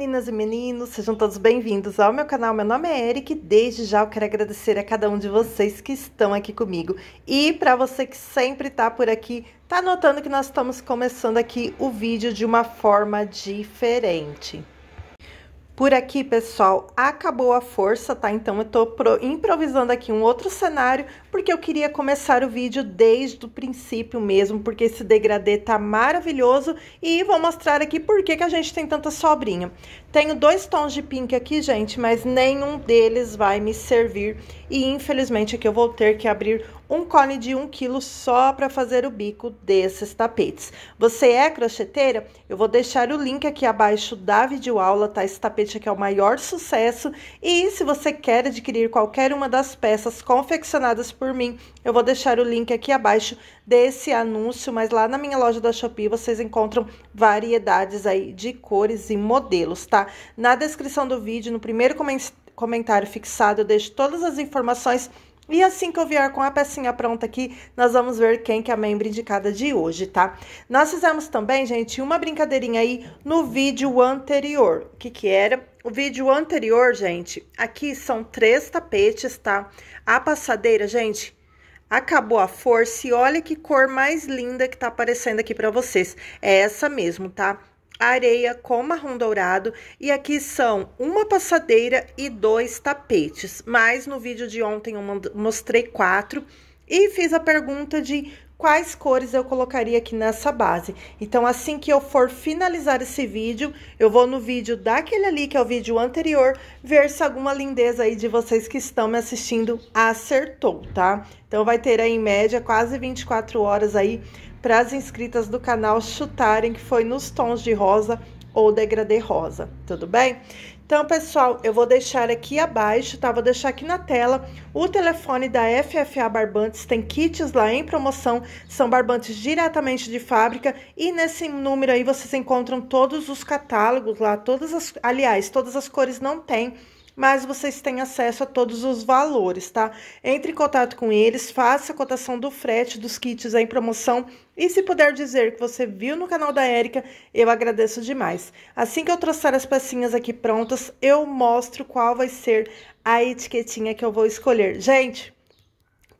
meninas e meninos, sejam todos bem-vindos ao meu canal. Meu nome é Eric e desde já eu quero agradecer a cada um de vocês que estão aqui comigo. E para você que sempre está por aqui, tá notando que nós estamos começando aqui o vídeo de uma forma diferente. Por aqui, pessoal, acabou a força, tá? Então eu tô improvisando aqui um outro cenário, porque eu queria começar o vídeo desde o princípio mesmo, porque esse degradê tá maravilhoso e vou mostrar aqui por que, que a gente tem tanta sobrinha. Tenho dois tons de pink aqui, gente, mas nenhum deles vai me servir. E, infelizmente, aqui eu vou ter que abrir um cone de 1 kg só para fazer o bico desses tapetes. Você é crocheteira? Eu vou deixar o link aqui abaixo da videoaula, tá? Esse tapete aqui é o maior sucesso. E se você quer adquirir qualquer uma das peças confeccionadas por mim, eu vou deixar o link aqui abaixo desse anúncio, mas lá na minha loja da Shopee vocês encontram variedades aí de cores e modelos, tá? Na descrição do vídeo, no primeiro comentário fixado, eu deixo todas as informações e assim que eu vier com a pecinha pronta aqui, nós vamos ver quem que é a membro indicada de hoje, tá? Nós fizemos também, gente, uma brincadeirinha aí no vídeo anterior. O que que era? O vídeo anterior, gente, aqui são três tapetes, tá? A passadeira, gente, Acabou a força e olha que cor mais linda que tá aparecendo aqui para vocês. É essa mesmo, tá? areia com marrom dourado e aqui são uma passadeira e dois tapetes. Mas no vídeo de ontem eu mostrei quatro e fiz a pergunta de quais cores eu colocaria aqui nessa base. Então, assim que eu for finalizar esse vídeo, eu vou no vídeo daquele ali, que é o vídeo anterior, ver se alguma lindeza aí de vocês que estão me assistindo acertou, tá? Então, vai ter aí, em média, quase 24 horas aí para as inscritas do canal chutarem que foi nos tons de rosa ou degradê rosa, tudo bem? Então, pessoal, eu vou deixar aqui abaixo, tá? Vou deixar aqui na tela o telefone da FFA Barbantes. Tem kits lá em promoção, são barbantes diretamente de fábrica. E nesse número aí vocês encontram todos os catálogos lá, todas as, aliás, todas as cores não tem mas vocês têm acesso a todos os valores, tá? Entre em contato com eles, faça a cotação do frete dos kits em promoção e se puder dizer que você viu no canal da Érica, eu agradeço demais. Assim que eu trouxer as pecinhas aqui prontas, eu mostro qual vai ser a etiquetinha que eu vou escolher. Gente,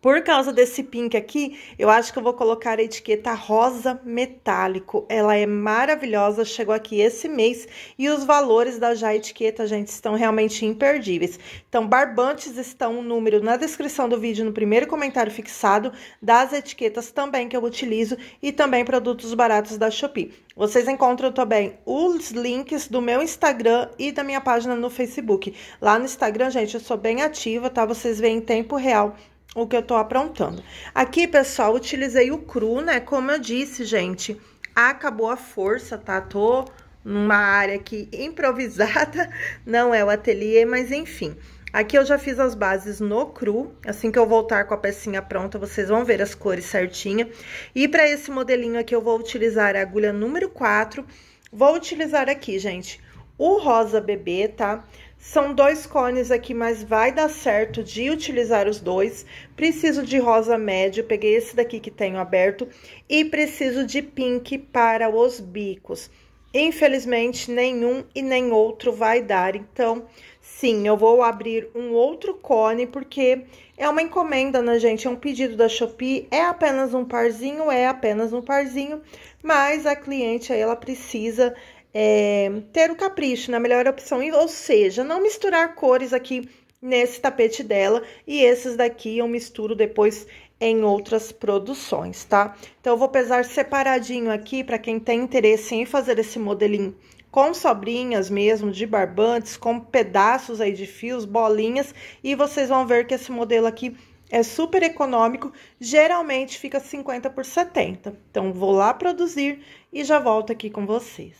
por causa desse pink aqui, eu acho que eu vou colocar a etiqueta rosa metálico. Ela é maravilhosa, chegou aqui esse mês e os valores da já etiqueta, gente, estão realmente imperdíveis. Então, barbantes estão o um número na descrição do vídeo, no primeiro comentário fixado, das etiquetas também que eu utilizo e também produtos baratos da Shopee. Vocês encontram também os links do meu Instagram e da minha página no Facebook. Lá no Instagram, gente, eu sou bem ativa, tá? Vocês veem em tempo real o que eu tô aprontando. Aqui, pessoal, utilizei o cru, né? Como eu disse, gente, acabou a força, tá? Tô numa área aqui improvisada, não é o ateliê, mas enfim. Aqui eu já fiz as bases no cru, assim que eu voltar com a pecinha pronta, vocês vão ver as cores certinha. E para esse modelinho aqui eu vou utilizar a agulha número 4, vou utilizar aqui, gente, o rosa bebê, tá? São dois cones aqui, mas vai dar certo de utilizar os dois. Preciso de rosa médio, peguei esse daqui que tenho aberto. E preciso de pink para os bicos. Infelizmente, nenhum e nem outro vai dar. Então, sim, eu vou abrir um outro cone, porque é uma encomenda, né, gente? É um pedido da Shopee, é apenas um parzinho, é apenas um parzinho. Mas a cliente, aí, ela precisa é, ter o capricho na melhor opção, ou seja, não misturar cores aqui nesse tapete dela e esses daqui eu misturo depois em outras produções, tá? Então, eu vou pesar separadinho aqui para quem tem interesse em fazer esse modelinho com sobrinhas mesmo, de barbantes, com pedaços aí de fios, bolinhas, e vocês vão ver que esse modelo aqui é super econômico, geralmente fica 50 por 70. Então, vou lá produzir e já volto aqui com vocês.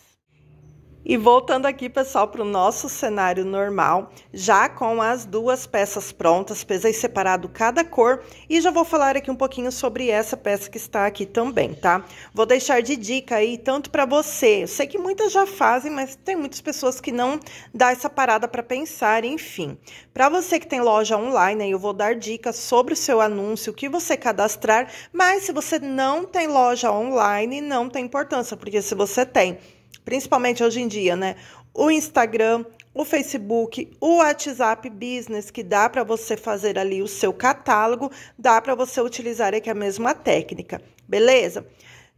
E voltando aqui, pessoal, para o nosso cenário normal, já com as duas peças prontas, pesei separado cada cor e já vou falar aqui um pouquinho sobre essa peça que está aqui também, tá? Vou deixar de dica aí, tanto para você, eu sei que muitas já fazem, mas tem muitas pessoas que não dá essa parada para pensar, enfim. Para você que tem loja online, eu vou dar dicas sobre o seu anúncio, o que você cadastrar, mas se você não tem loja online, não tem importância, porque se você tem principalmente hoje em dia, né? O Instagram, o Facebook, o WhatsApp Business, que dá para você fazer ali o seu catálogo, dá para você utilizar aqui é é a mesma técnica, beleza?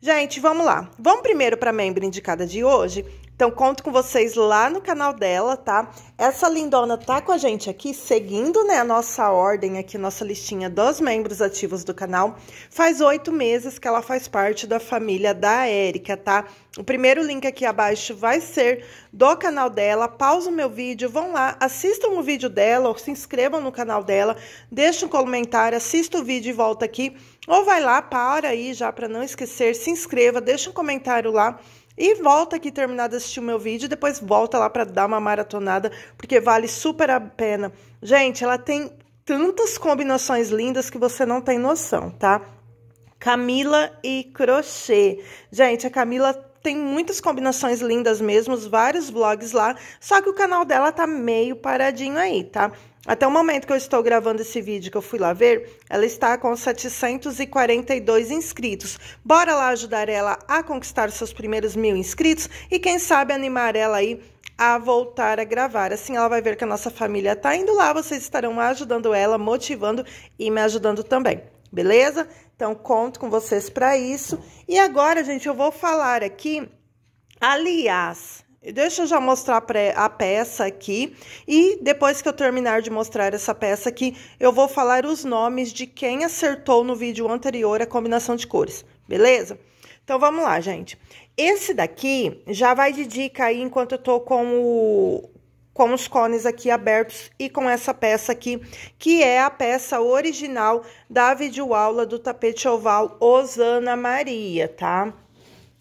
Gente, vamos lá. Vamos primeiro para a membro indicada de hoje? Então, conto com vocês lá no canal dela, tá? Essa lindona tá com a gente aqui, seguindo né, a nossa ordem aqui, nossa listinha dos membros ativos do canal. Faz oito meses que ela faz parte da família da Érica, tá? O primeiro link aqui abaixo vai ser do canal dela. Pausa o meu vídeo, vão lá, assistam o vídeo dela ou se inscrevam no canal dela. Deixa um comentário, assista o vídeo e volta aqui. Ou vai lá, para aí já para não esquecer, se inscreva, deixa um comentário lá e volta aqui terminar de assistir o meu vídeo, depois volta lá para dar uma maratonada, porque vale super a pena. Gente, ela tem tantas combinações lindas que você não tem noção, tá? Camila e crochê. Gente, a Camila tem muitas combinações lindas mesmo, vários vlogs lá, só que o canal dela tá meio paradinho aí, tá? Até o momento que eu estou gravando esse vídeo, que eu fui lá ver, ela está com 742 inscritos. Bora lá ajudar ela a conquistar seus primeiros mil inscritos e quem sabe animar ela aí a voltar a gravar. Assim ela vai ver que a nossa família está indo lá, vocês estarão ajudando ela, motivando e me ajudando também. Beleza? Então conto com vocês para isso. E agora, gente, eu vou falar aqui, aliás, Deixa eu já mostrar a peça aqui e depois que eu terminar de mostrar essa peça aqui, eu vou falar os nomes de quem acertou no vídeo anterior a combinação de cores, beleza? Então vamos lá, gente. Esse daqui já vai de dica aí enquanto eu tô com o com os cones aqui abertos e com essa peça aqui, que é a peça original da videoaula do tapete oval Osana Maria, tá?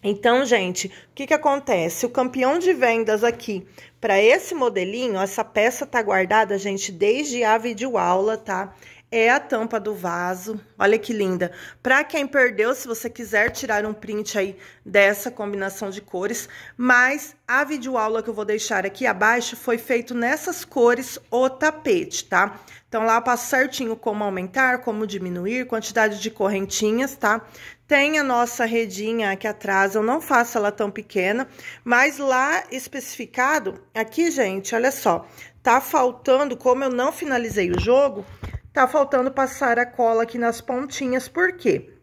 Então, gente, o que, que acontece? O campeão de vendas aqui para esse modelinho, essa peça tá guardada, gente, desde a videoaula, tá? É a tampa do vaso, olha que linda. Para quem perdeu, se você quiser tirar um print aí dessa combinação de cores, mas a videoaula que eu vou deixar aqui abaixo foi feito nessas cores o tapete, tá? Então lá eu passo certinho como aumentar, como diminuir, quantidade de correntinhas, tá? Tem a nossa redinha aqui atrás, eu não faço ela tão pequena, mas lá especificado, aqui, gente, olha só, tá faltando, como eu não finalizei o jogo, tá faltando passar a cola aqui nas pontinhas, por quê?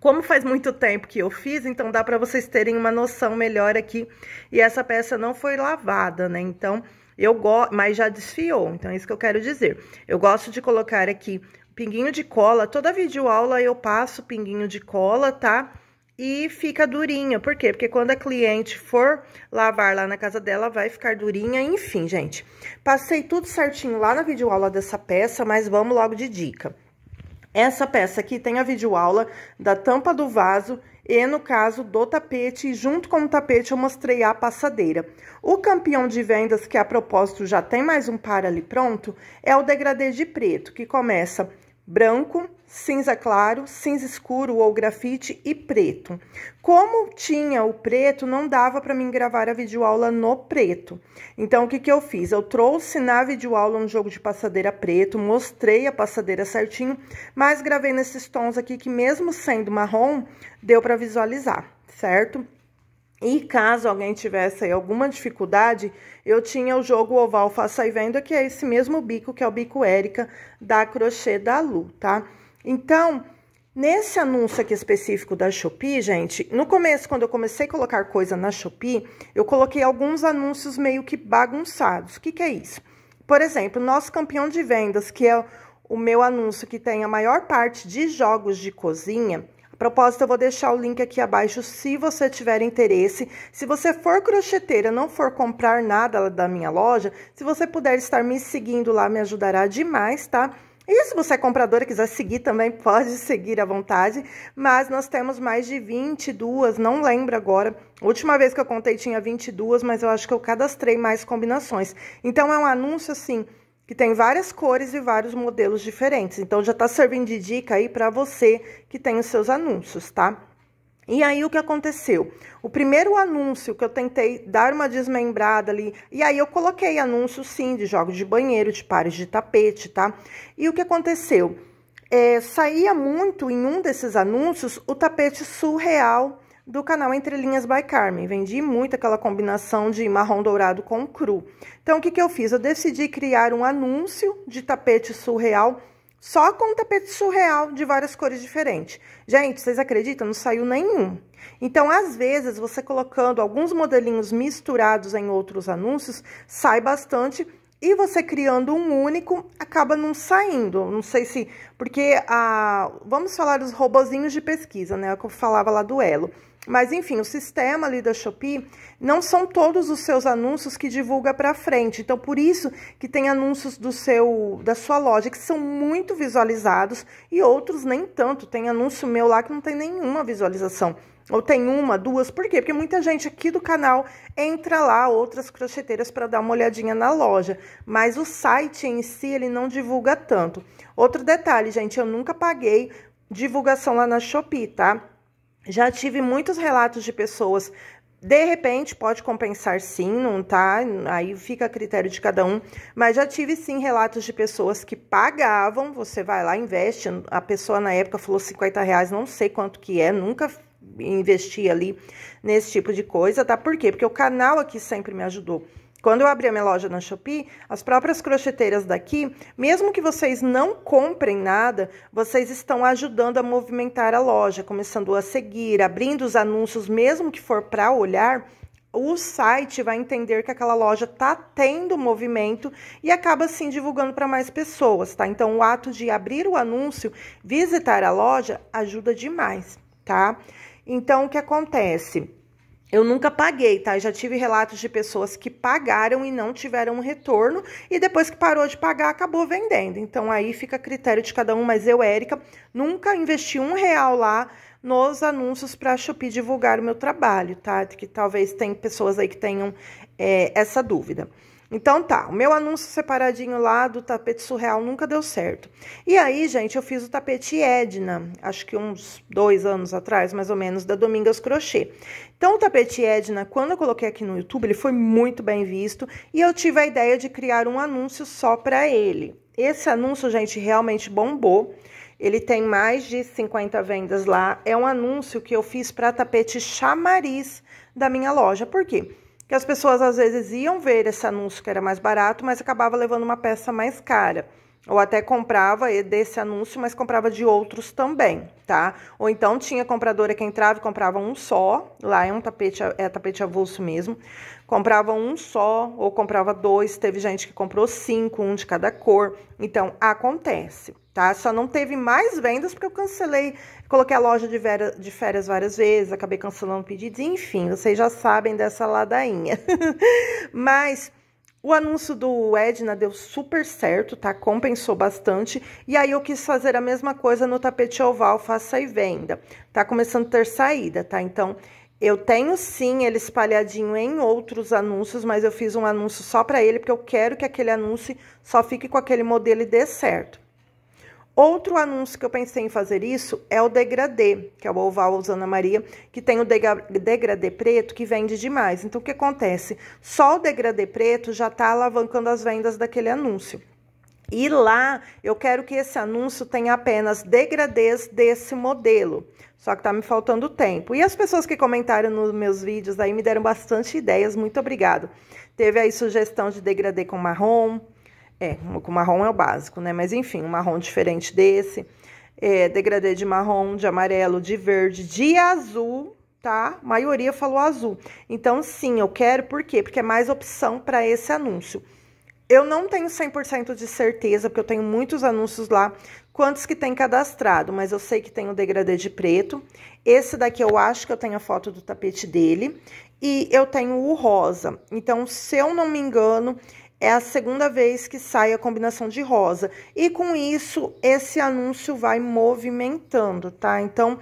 Como faz muito tempo que eu fiz, então dá para vocês terem uma noção melhor aqui. E essa peça não foi lavada, né? Então, eu gosto, Mas já desfiou, então é isso que eu quero dizer. Eu gosto de colocar aqui pinguinho de cola. Toda videoaula eu passo pinguinho de cola, tá? E fica durinha. Por quê? Porque quando a cliente for lavar lá na casa dela, vai ficar durinha. Enfim, gente. Passei tudo certinho lá na videoaula dessa peça, mas vamos logo de dica. Essa peça aqui tem a videoaula da tampa do vaso e no caso do tapete, junto com o tapete eu mostrei a passadeira. O campeão de vendas, que a propósito já tem mais um par ali pronto, é o degradê de preto, que começa branco, cinza claro, cinza escuro ou grafite e preto. Como tinha o preto, não dava para mim gravar a videoaula no preto. Então o que, que eu fiz? Eu trouxe na videoaula um jogo de passadeira preto, mostrei a passadeira certinho, mas gravei nesses tons aqui que mesmo sendo marrom, deu para visualizar, certo? E caso alguém tivesse aí alguma dificuldade, eu tinha o jogo oval faça e venda, que é esse mesmo bico, que é o bico Érica da crochê da Lu, tá? Então, nesse anúncio aqui específico da Shopee, gente, no começo, quando eu comecei a colocar coisa na Shopee, eu coloquei alguns anúncios meio que bagunçados. O que, que é isso? Por exemplo, nosso campeão de vendas, que é o meu anúncio que tem a maior parte de jogos de cozinha, Propósito, eu vou deixar o link aqui abaixo se você tiver interesse. Se você for crocheteira, não for comprar nada da minha loja, se você puder estar me seguindo lá, me ajudará demais, tá? E se você é compradora e quiser seguir também, pode seguir à vontade. Mas nós temos mais de 22, não lembro agora. Última vez que eu contei tinha 22, mas eu acho que eu cadastrei mais combinações. Então é um anúncio assim que tem várias cores e vários modelos diferentes. Então, já está servindo de dica aí para você que tem os seus anúncios, tá? E aí, o que aconteceu? O primeiro anúncio que eu tentei dar uma desmembrada ali, e aí eu coloquei anúncio sim de jogos de banheiro, de pares de tapete, tá? E o que aconteceu? É, saía muito em um desses anúncios o tapete surreal do canal Entre Linhas by Carmen. Vendi muito aquela combinação de marrom dourado com cru. Então, o que, que eu fiz? Eu decidi criar um anúncio de tapete surreal, só com tapete surreal de várias cores diferentes. Gente, vocês acreditam? Não saiu nenhum. Então, às vezes, você colocando alguns modelinhos misturados em outros anúncios, sai bastante e você criando um único acaba não saindo. Não sei se. Porque a. Ah, vamos falar dos robozinhos de pesquisa, né? É o que eu falava lá do Elo. Mas enfim, o sistema ali da Shopee não são todos os seus anúncios que divulga para frente. Então, por isso que tem anúncios do seu da sua loja que são muito visualizados e outros nem tanto. Tem anúncio meu lá que não tem nenhuma visualização. Ou tem uma, duas, por quê? Porque muita gente aqui do canal entra lá, outras crocheteiras, para dar uma olhadinha na loja. Mas o site em si, ele não divulga tanto. Outro detalhe, gente, eu nunca paguei divulgação lá na Shopee, tá? Já tive muitos relatos de pessoas. De repente, pode compensar sim, não tá? Aí fica a critério de cada um. Mas já tive sim relatos de pessoas que pagavam. Você vai lá, investe. A pessoa na época falou 50 reais, não sei quanto que é, nunca investi ali nesse tipo de coisa, tá? Por quê? Porque o canal aqui sempre me ajudou. Quando eu abri a minha loja na Shopee, as próprias crocheteiras daqui, mesmo que vocês não comprem nada, vocês estão ajudando a movimentar a loja, começando a seguir, abrindo os anúncios, mesmo que for para olhar, o site vai entender que aquela loja tá tendo movimento e acaba assim divulgando para mais pessoas, tá? Então o ato de abrir o anúncio, visitar a loja ajuda demais, tá? Então o que acontece? Eu nunca paguei, tá? Eu já tive relatos de pessoas que pagaram e não tiveram um retorno e depois que parou de pagar acabou vendendo. Então aí fica a critério de cada um, mas eu, Érica, nunca investi um real lá nos anúncios para a Shopee divulgar o meu trabalho, tá? Que talvez tem pessoas aí que tenham é, essa dúvida. Então tá, o meu anúncio separadinho lá do tapete surreal nunca deu certo. E aí, gente, eu fiz o tapete Edna, acho que uns dois anos atrás, mais ou menos, da Domingas Crochê. Então o tapete Edna, quando eu coloquei aqui no YouTube, ele foi muito bem visto e eu tive a ideia de criar um anúncio só para ele. Esse anúncio, gente, realmente bombou. Ele tem mais de 50 vendas lá. É um anúncio que eu fiz para tapete chamariz da minha loja. Por quê? que as pessoas às vezes iam ver esse anúncio que era mais barato, mas acabava levando uma peça mais cara ou até comprava desse anúncio, mas comprava de outros também, tá? Ou então tinha compradora que entrava e comprava um só, lá é um tapete, é tapete avulso mesmo, comprava um só ou comprava dois, teve gente que comprou cinco, um de cada cor, então acontece, tá? Só não teve mais vendas porque eu cancelei, coloquei a loja de, vera, de férias várias vezes, acabei cancelando pedidos, enfim, vocês já sabem dessa ladainha, mas... O anúncio do Edna deu super certo, tá? Compensou bastante. E aí eu quis fazer a mesma coisa no tapete oval, faça e venda. Tá começando a ter saída, tá? Então, eu tenho sim ele espalhadinho em outros anúncios, mas eu fiz um anúncio só para ele, porque eu quero que aquele anúncio só fique com aquele modelo e dê certo. Outro anúncio que eu pensei em fazer isso é o degradê, que é o oval a Maria, que tem o degradê preto que vende demais. Então, o que acontece? Só o degradê preto já está alavancando as vendas daquele anúncio. E lá eu quero que esse anúncio tenha apenas degradês desse modelo. Só que tá me faltando tempo. E as pessoas que comentaram nos meus vídeos aí me deram bastante ideias. Muito obrigado. Teve aí sugestão de degradê com marrom, é, o marrom é o básico, né? Mas enfim, um marrom diferente desse. É, degradê de marrom, de amarelo, de verde, de azul, tá? A maioria falou azul. Então, sim, eu quero, por quê? Porque é mais opção para esse anúncio. Eu não tenho 100% de certeza, porque eu tenho muitos anúncios lá, quantos que tem cadastrado, mas eu sei que tem o degradê de preto. Esse daqui eu acho que eu tenho a foto do tapete dele. E eu tenho o rosa. Então, se eu não me engano, é a segunda vez que sai a combinação de rosa. E com isso, esse anúncio vai movimentando, tá? Então,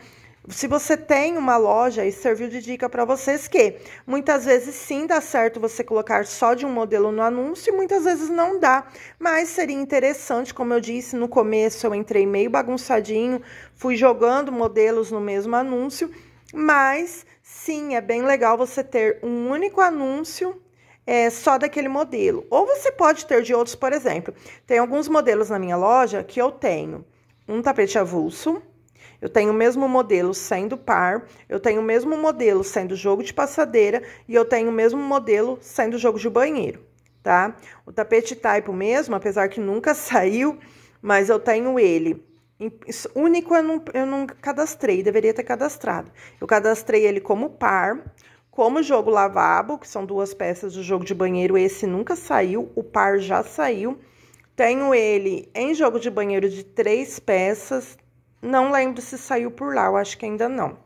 se você tem uma loja, e serviu de dica para vocês que muitas vezes sim dá certo você colocar só de um modelo no anúncio e muitas vezes não dá. Mas seria interessante, como eu disse no começo, eu entrei meio bagunçadinho, fui jogando modelos no mesmo anúncio, mas sim, é bem legal você ter um único anúncio é, só daquele modelo. Ou você pode ter de outros, por exemplo. Tem alguns modelos na minha loja que eu tenho um tapete avulso, eu tenho o mesmo modelo sendo par, eu tenho o mesmo modelo sendo jogo de passadeira e eu tenho o mesmo modelo sendo jogo de banheiro, tá? O tapete type mesmo, apesar que nunca saiu, mas eu tenho ele. Único eu não, eu não cadastrei, deveria ter cadastrado. Eu cadastrei ele como par, como o jogo lavabo, que são duas peças do jogo de banheiro, esse nunca saiu, o par já saiu. Tenho ele em jogo de banheiro de três peças. Não lembro se saiu por lá, eu acho que ainda não.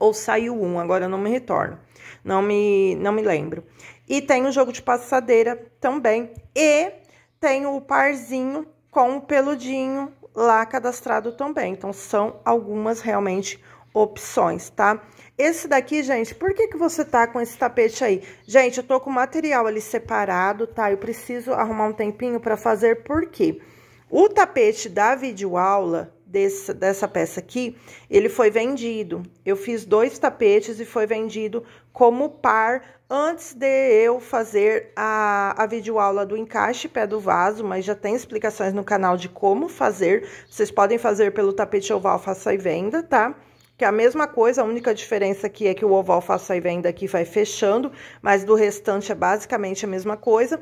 Ou saiu um, agora eu não me retorno. Não me, não me lembro. E tem o jogo de passadeira também. E tenho o parzinho com o peludinho lá cadastrado também. Então, são algumas realmente opções, tá? Esse daqui, gente, por que, que você tá com esse tapete aí? Gente, eu tô com o material ali separado, tá? Eu preciso arrumar um tempinho para fazer, por quê? O tapete da videoaula desse, dessa peça aqui, ele foi vendido. Eu fiz dois tapetes e foi vendido como par antes de eu fazer a, a videoaula do encaixe pé do vaso, mas já tem explicações no canal de como fazer. Vocês podem fazer pelo tapete oval, faça e venda, tá? que é a mesma coisa, a única diferença aqui é que o oval faço aí vem daqui vai fechando, mas do restante é basicamente a mesma coisa.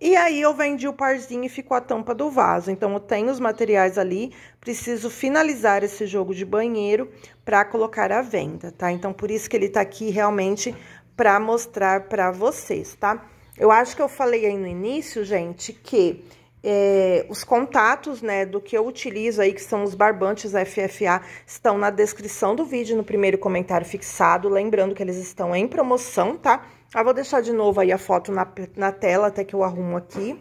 E aí eu vendi o parzinho e ficou a tampa do vaso. Então eu tenho os materiais ali, preciso finalizar esse jogo de banheiro para colocar à venda, tá? Então por isso que ele tá aqui realmente para mostrar para vocês, tá? Eu acho que eu falei aí no início, gente, que é, os contatos né, do que eu utilizo aí, que são os barbantes FFA, estão na descrição do vídeo, no primeiro comentário fixado. Lembrando que eles estão em promoção, tá? Eu ah, vou deixar de novo aí a foto na, na tela, até que eu arrumo aqui.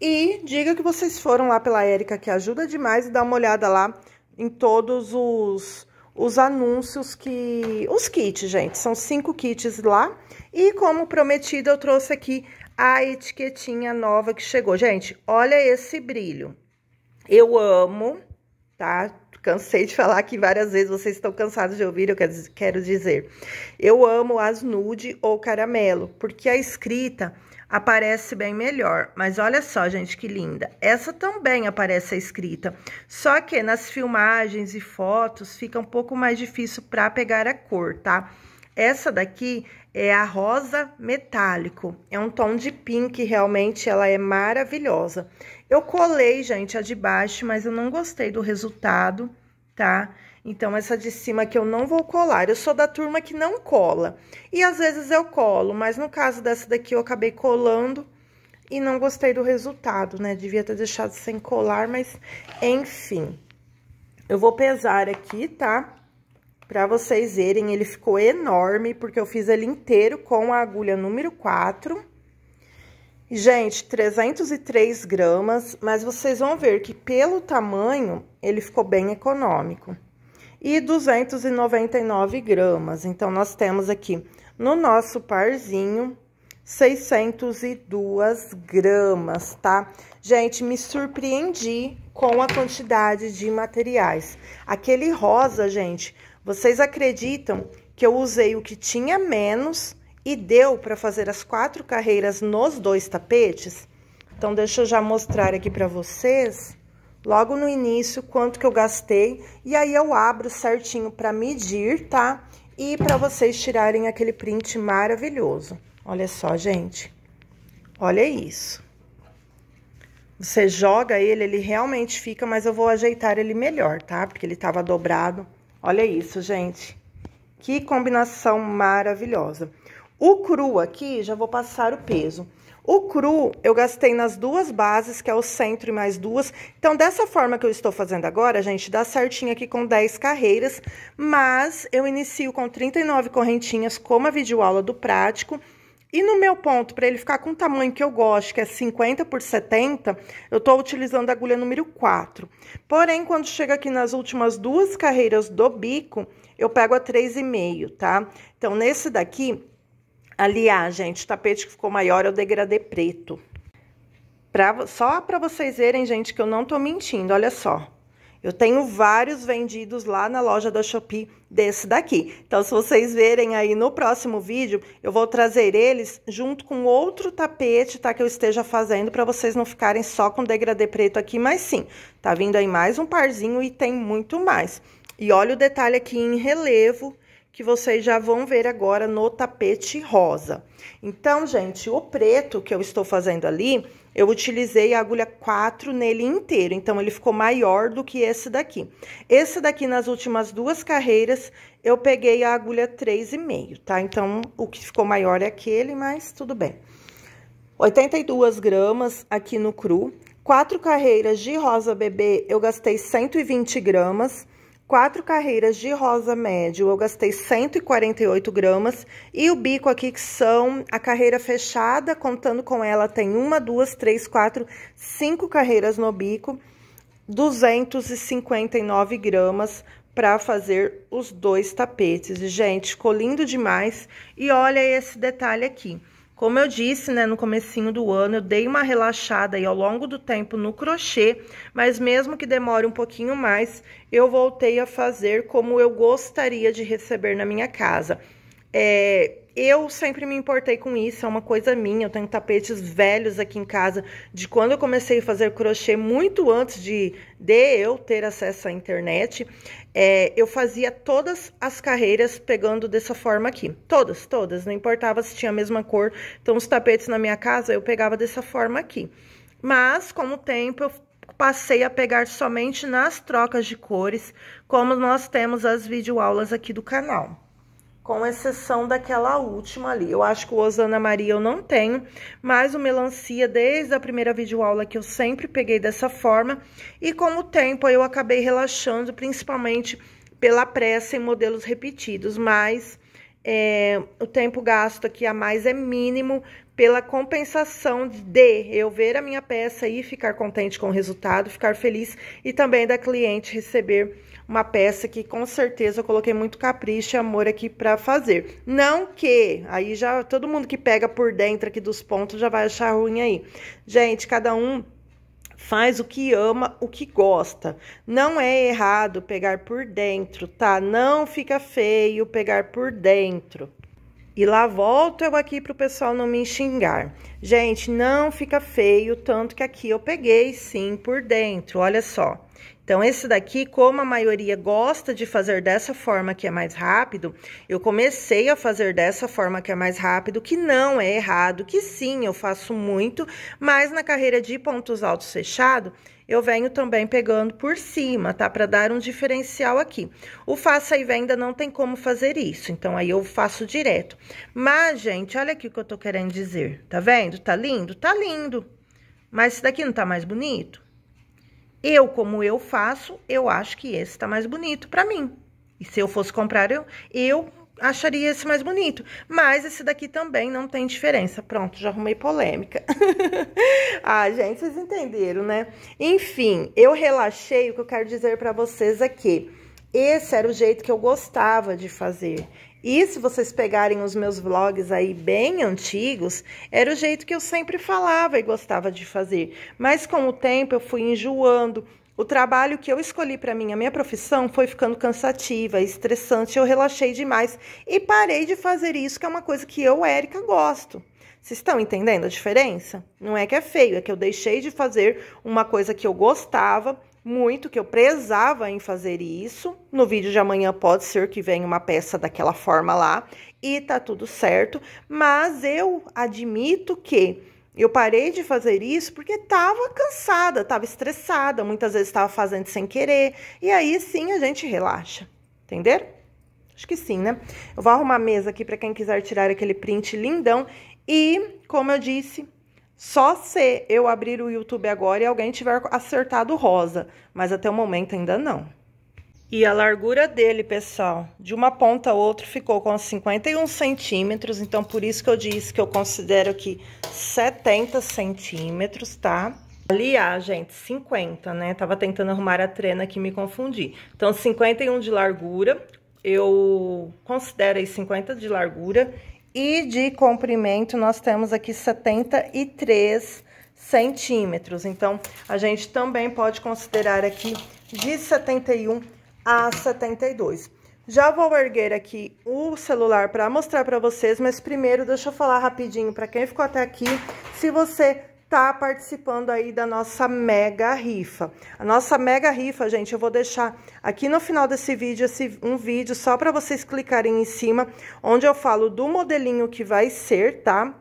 E diga que vocês foram lá pela Érica, que ajuda demais, e dá uma olhada lá em todos os, os anúncios que... Os kits, gente, são cinco kits lá. E como prometido, eu trouxe aqui a etiquetinha nova que chegou. Gente, olha esse brilho. Eu amo, tá? Cansei de falar aqui várias vezes, vocês estão cansados de ouvir, eu quero dizer. Eu amo as nude ou caramelo, porque a escrita aparece bem melhor. Mas olha só, gente, que linda. Essa também aparece a escrita, só que nas filmagens e fotos fica um pouco mais difícil para pegar a cor, tá? Essa daqui é a rosa metálico. É um tom de pink, realmente ela é maravilhosa. Eu colei, gente, a de baixo, mas eu não gostei do resultado, tá? Então, essa de cima que eu não vou colar. Eu sou da turma que não cola. E às vezes eu colo, mas no caso dessa daqui eu acabei colando e não gostei do resultado, né? Devia ter deixado sem colar, mas enfim. Eu vou pesar aqui, tá? Pra vocês verem, ele ficou enorme, porque eu fiz ele inteiro com a agulha número 4. Gente, 303 gramas, mas vocês vão ver que pelo tamanho, ele ficou bem econômico. E 299 gramas, então nós temos aqui no nosso parzinho 602 gramas, tá? Gente, me surpreendi com a quantidade de materiais. Aquele rosa, gente, vocês acreditam que eu usei o que tinha menos e deu para fazer as quatro carreiras nos dois tapetes? Então, deixa eu já mostrar aqui para vocês, logo no início, quanto que eu gastei. E aí, eu abro certinho para medir, tá? E para vocês tirarem aquele print maravilhoso. Olha só, gente. Olha isso. Você joga ele, ele realmente fica, mas eu vou ajeitar ele melhor, tá? Porque ele tava dobrado. Olha isso, gente. Que combinação maravilhosa. O cru aqui, já vou passar o peso. O cru eu gastei nas duas bases, que é o centro e mais duas. Então, dessa forma que eu estou fazendo agora, gente, dá certinho aqui com 10 carreiras, mas eu inicio com 39 correntinhas, como a videoaula do prático, e no meu ponto, para ele ficar com o tamanho que eu gosto, que é 50 por 70, eu estou utilizando a agulha número 4. Porém, quando chega aqui nas últimas duas carreiras do bico, eu pego a 3,5, tá? Então, nesse daqui, aliás, ah, gente, o tapete que ficou maior é o degradê preto. Pra, só para vocês verem, gente, que eu não estou mentindo, olha só. Eu tenho vários vendidos lá na loja da Shopee desse daqui. Então, se vocês verem aí no próximo vídeo, eu vou trazer eles junto com outro tapete, tá? Que eu esteja fazendo para vocês não ficarem só com degradê preto aqui, mas sim, tá vindo aí mais um parzinho e tem muito mais. E olha o detalhe aqui em relevo, que vocês já vão ver agora no tapete rosa. Então, gente, o preto que eu estou fazendo ali eu utilizei a agulha 4 nele inteiro, então ele ficou maior do que esse daqui. Esse daqui, nas últimas duas carreiras, eu peguei a agulha 3,5, tá? Então, o que ficou maior é aquele, mas tudo bem. 82 gramas aqui no cru. Quatro carreiras de rosa bebê, eu gastei 120 gramas quatro carreiras de rosa médio, eu gastei 148 gramas. E o bico aqui, que são a carreira fechada, contando com ela, tem uma, duas, três, quatro, cinco carreiras no bico. 259 gramas para fazer os dois tapetes. Gente, ficou lindo demais. E olha esse detalhe aqui. Como eu disse, né, no comecinho do ano, eu dei uma relaxada aí ao longo do tempo no crochê, mas mesmo que demore um pouquinho mais, eu voltei a fazer como eu gostaria de receber na minha casa. É, eu sempre me importei com isso, é uma coisa minha. Eu tenho tapetes velhos aqui em casa de quando eu comecei a fazer crochê, muito antes de, de eu ter acesso à internet. É, eu fazia todas as carreiras pegando dessa forma aqui. Todas, todas. Não importava se tinha a mesma cor. Então, os tapetes na minha casa eu pegava dessa forma aqui. Mas, com o tempo, eu passei a pegar somente nas trocas de cores, como nós temos as videoaulas aqui do canal com exceção daquela última ali. Eu acho que o Osana Maria eu não tenho, mas o Melancia, desde a primeira videoaula que eu sempre peguei dessa forma, e com o tempo eu acabei relaxando, principalmente pela pressa em modelos repetidos, mas é, o tempo gasto aqui a mais é mínimo pela compensação de eu ver a minha peça e ficar contente com o resultado, ficar feliz e também da cliente receber uma peça que com certeza eu coloquei muito capricho e amor aqui para fazer. Não que aí já todo mundo que pega por dentro aqui dos pontos já vai achar ruim aí. Gente, cada um faz o que ama, o que gosta. Não é errado pegar por dentro, tá? Não fica feio pegar por dentro. E lá volto eu aqui para o pessoal não me xingar. Gente, não fica feio, tanto que aqui eu peguei sim por dentro, olha só. Então, esse daqui, como a maioria gosta de fazer dessa forma que é mais rápido, eu comecei a fazer dessa forma que é mais rápido, que não é errado, que sim, eu faço muito, mas na carreira de pontos altos fechado, eu venho também pegando por cima, tá? Para dar um diferencial aqui. O faça e venda não tem como fazer isso, então aí eu faço direto. Mas, gente, olha aqui o que eu tô querendo dizer, tá vendo? Tá lindo? Tá lindo. Mas esse daqui não tá mais bonito? Eu, como eu faço, eu acho que esse está mais bonito para mim. E se eu fosse comprar, eu, eu acharia esse mais bonito. Mas esse daqui também não tem diferença. Pronto, já arrumei polêmica. ah, gente, vocês entenderam, né? Enfim, eu relaxei. O que eu quero dizer para vocês é que esse era o jeito que eu gostava de fazer. E se vocês pegarem os meus vlogs aí bem antigos, era o jeito que eu sempre falava e gostava de fazer. Mas com o tempo eu fui enjoando. O trabalho que eu escolhi para mim, a minha profissão, foi ficando cansativa, estressante, eu relaxei demais e parei de fazer isso, que é uma coisa que eu, Érica, gosto. Vocês estão entendendo a diferença? Não é que é feio, é que eu deixei de fazer uma coisa que eu gostava muito que eu prezava em fazer isso. No vídeo de amanhã pode ser que venha uma peça daquela forma lá e tá tudo certo, mas eu admito que eu parei de fazer isso porque estava cansada, estava estressada, muitas vezes estava fazendo sem querer, e aí sim a gente relaxa. Entenderam? Acho que sim, né? Eu vou arrumar a mesa aqui para quem quiser tirar aquele print lindão e, como eu disse, só se eu abrir o YouTube agora e alguém tiver acertado rosa, mas até o momento ainda não. E a largura dele, pessoal, de uma ponta a outra ficou com 51 centímetros, então por isso que eu disse que eu considero aqui 70 centímetros, tá? Aliás, ah, gente, 50, né? Tava tentando arrumar a trena que me confundi. Então, 51 de largura, eu considero aí 50 de largura e de comprimento nós temos aqui 73 centímetros. Então, a gente também pode considerar aqui de 71 a 72. Já vou erguer aqui o celular para mostrar para vocês, mas primeiro deixa eu falar rapidinho para quem ficou até aqui. Se você tá participando aí da nossa mega rifa. A nossa mega rifa, gente, eu vou deixar aqui no final desse vídeo esse, um vídeo só para vocês clicarem em cima, onde eu falo do modelinho que vai ser, tá?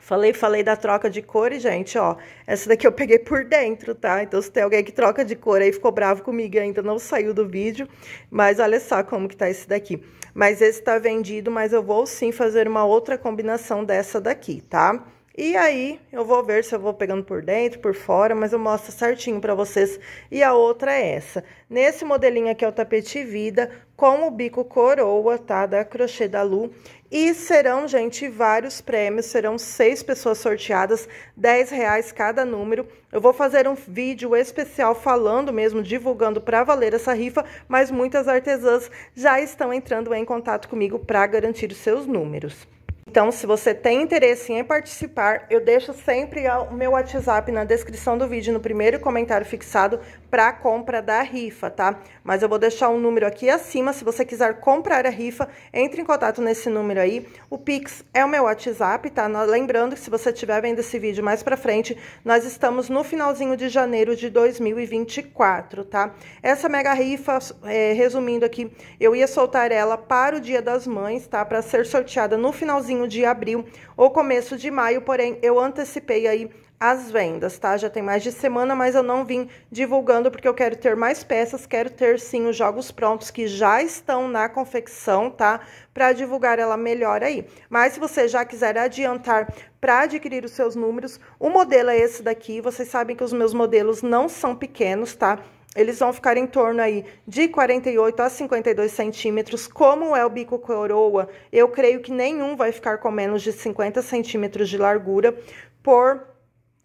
Falei, falei da troca de cores, gente, ó. Essa daqui eu peguei por dentro, tá? Então, se tem alguém que troca de cor aí, ficou bravo comigo ainda, não saiu do vídeo. Mas olha só como que tá esse daqui. Mas esse tá vendido, mas eu vou sim fazer uma outra combinação dessa daqui, tá? E aí, eu vou ver se eu vou pegando por dentro, por fora, mas eu mostro certinho pra vocês. E a outra é essa. Nesse modelinho aqui é o tapete vida, com o bico coroa, tá? Da crochê da Lu. E serão, gente, vários prêmios, serão seis pessoas sorteadas, 10 reais cada número. Eu vou fazer um vídeo especial falando mesmo, divulgando pra valer essa rifa, mas muitas artesãs já estão entrando em contato comigo pra garantir os seus números. Então, se você tem interesse em participar, eu deixo sempre o meu WhatsApp na descrição do vídeo, no primeiro comentário fixado, para compra da rifa, tá? Mas eu vou deixar um número aqui acima, se você quiser comprar a rifa, entre em contato nesse número aí. O Pix é o meu WhatsApp, tá? Lembrando que se você estiver vendo esse vídeo mais para frente, nós estamos no finalzinho de janeiro de 2024, tá? Essa mega rifa, é, resumindo aqui, eu ia soltar ela para o Dia das Mães, tá? Para ser sorteada no finalzinho finalzinho de abril ou começo de maio, porém eu antecipei aí as vendas, tá? Já tem mais de semana, mas eu não vim divulgando porque eu quero ter mais peças, quero ter sim os jogos prontos que já estão na confecção, tá? Para divulgar ela melhor aí. Mas se você já quiser adiantar para adquirir os seus números, o modelo é esse daqui. Vocês sabem que os meus modelos não são pequenos, tá? eles vão ficar em torno aí de 48 a 52 centímetros. Como é o bico coroa, eu creio que nenhum vai ficar com menos de 50 centímetros de largura por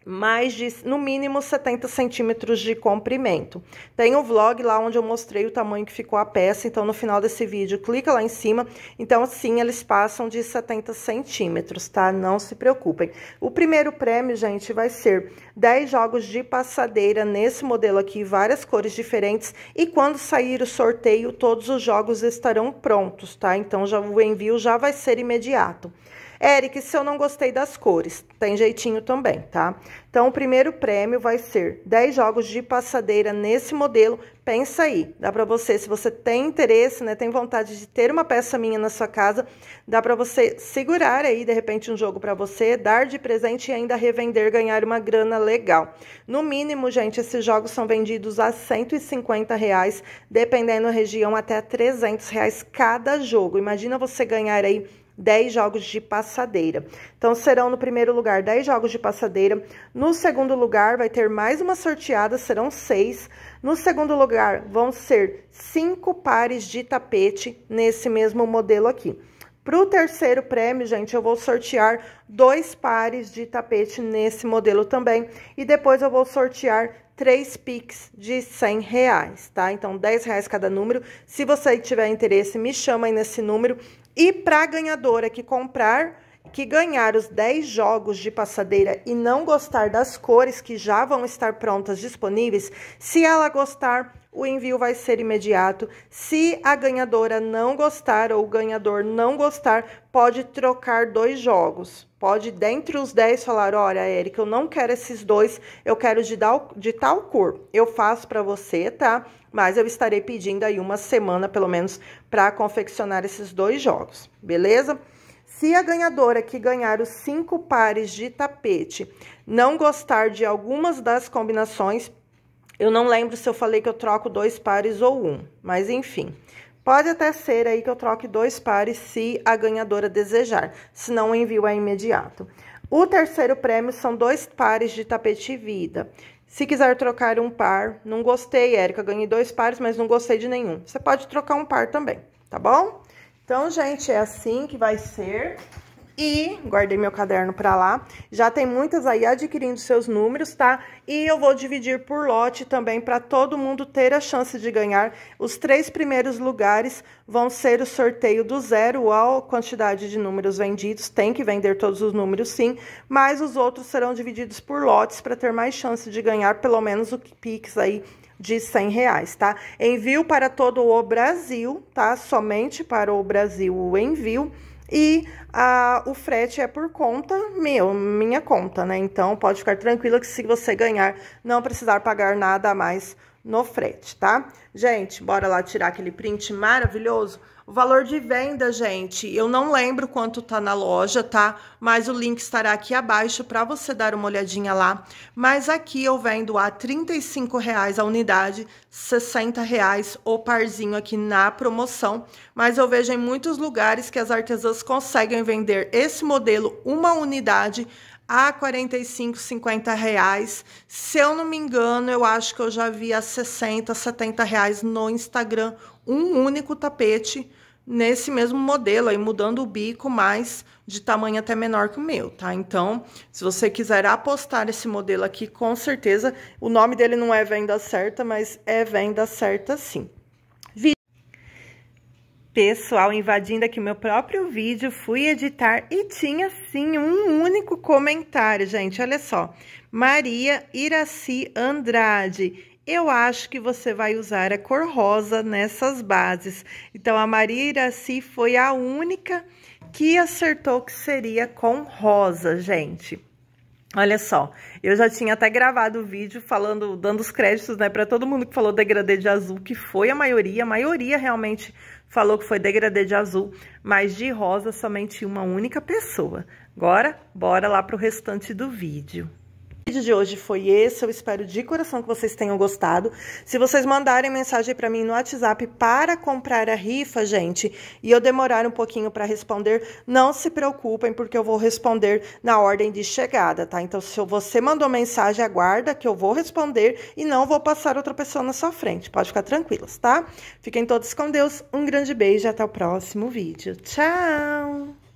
mais de, no mínimo, 70 centímetros de comprimento. Tem um vlog lá onde eu mostrei o tamanho que ficou a peça, então no final desse vídeo, clica lá em cima. Então, sim, eles passam de 70 centímetros, tá? Não se preocupem. O primeiro prêmio, gente, vai ser 10 jogos de passadeira nesse modelo aqui, várias cores diferentes. E quando sair o sorteio, todos os jogos estarão prontos, tá? Então, já, o envio já vai ser imediato. Eric, se eu não gostei das cores, tem jeitinho também, tá? Então, o primeiro prêmio vai ser 10 jogos de passadeira nesse modelo. Pensa aí, dá para você, se você tem interesse, né, tem vontade de ter uma peça minha na sua casa, dá para você segurar aí, de repente, um jogo para você, dar de presente e ainda revender, ganhar uma grana legal. No mínimo, gente, esses jogos são vendidos a 150 reais, dependendo da região, até 300 reais cada jogo. Imagina você ganhar aí 10 jogos de passadeira. Então, serão no primeiro lugar 10 jogos de passadeira. No segundo lugar, vai ter mais uma sorteada, serão 6. No segundo lugar, vão ser 5 pares de tapete nesse mesmo modelo aqui. Para o terceiro prêmio, gente, eu vou sortear dois pares de tapete nesse modelo também. E depois eu vou sortear três piques de 100 reais, tá? Então, 10 reais cada número. Se você tiver interesse, me chama aí nesse número. E para a ganhadora que comprar, que ganhar os 10 jogos de passadeira e não gostar das cores que já vão estar prontas disponíveis, se ela gostar, o envio vai ser imediato. Se a ganhadora não gostar ou o ganhador não gostar, pode trocar dois jogos. Pode, dentre os 10, falar: olha, Érica, eu não quero esses dois, eu quero de, tal, de tal cor. Eu faço para você, tá? Mas eu estarei pedindo aí uma semana, pelo menos, para confeccionar esses dois jogos, beleza? Se a ganhadora que ganhar os cinco pares de tapete não gostar de algumas das combinações, eu não lembro se eu falei que eu troco dois pares ou um, mas enfim. Pode até ser aí que eu troque dois pares se a ganhadora desejar, se não o envio é imediato. O terceiro prêmio são dois pares de tapete vida. Se quiser trocar um par, não gostei, Érica, ganhei dois pares, mas não gostei de nenhum. Você pode trocar um par também, tá bom? Então, gente, é assim que vai ser. E guardei meu caderno para lá. Já tem muitas aí adquirindo seus números, tá? E eu vou dividir por lote também para todo mundo ter a chance de ganhar. Os três primeiros lugares vão ser o sorteio do zero ao quantidade de números vendidos. Tem que vender todos os números, sim. Mas os outros serão divididos por lotes para ter mais chance de ganhar pelo menos o Pix aí de 100 reais, tá? Envio para todo o Brasil, tá? Somente para o Brasil o envio. E a, o frete é por conta meu, minha conta, né? Então pode ficar tranquila que se você ganhar, não precisar pagar nada a mais no frete, tá? Gente, bora lá tirar aquele print maravilhoso. O valor de venda, gente, eu não lembro quanto tá na loja, tá? Mas o link estará aqui abaixo para você dar uma olhadinha lá. Mas aqui eu vendo a R$ 35,00 a unidade, R$ 60,00 o parzinho aqui na promoção. Mas eu vejo em muitos lugares que as artesãs conseguem vender esse modelo, uma unidade, a 45, 50 reais. Se eu não me engano, eu acho que eu já vi a 60, 70 reais no Instagram um único tapete nesse mesmo modelo, aí mudando o bico, mas de tamanho até menor que o meu, tá? Então, se você quiser apostar esse modelo aqui, com certeza, o nome dele não é venda certa, mas é venda certa sim pessoal invadindo aqui meu próprio vídeo, fui editar e tinha sim um único comentário, gente. Olha só, Maria Iraci Andrade. Eu acho que você vai usar a cor rosa nessas bases. Então, a Maria Iraci foi a única que acertou que seria com rosa, gente. Olha só, eu já tinha até gravado o vídeo falando, dando os créditos, né, para todo mundo que falou degradê de azul, que foi a maioria, a maioria realmente falou que foi degradê de azul, mas de rosa somente uma única pessoa. Agora, bora lá pro restante do vídeo. O vídeo de hoje foi esse. Eu espero de coração que vocês tenham gostado. Se vocês mandarem mensagem para mim no WhatsApp para comprar a rifa, gente, e eu demorar um pouquinho para responder, não se preocupem, porque eu vou responder na ordem de chegada, tá? Então, se você mandou mensagem, aguarda que eu vou responder e não vou passar outra pessoa na sua frente. Pode ficar tranquilos, tá? Fiquem todos com Deus. Um grande beijo e até o próximo vídeo. Tchau!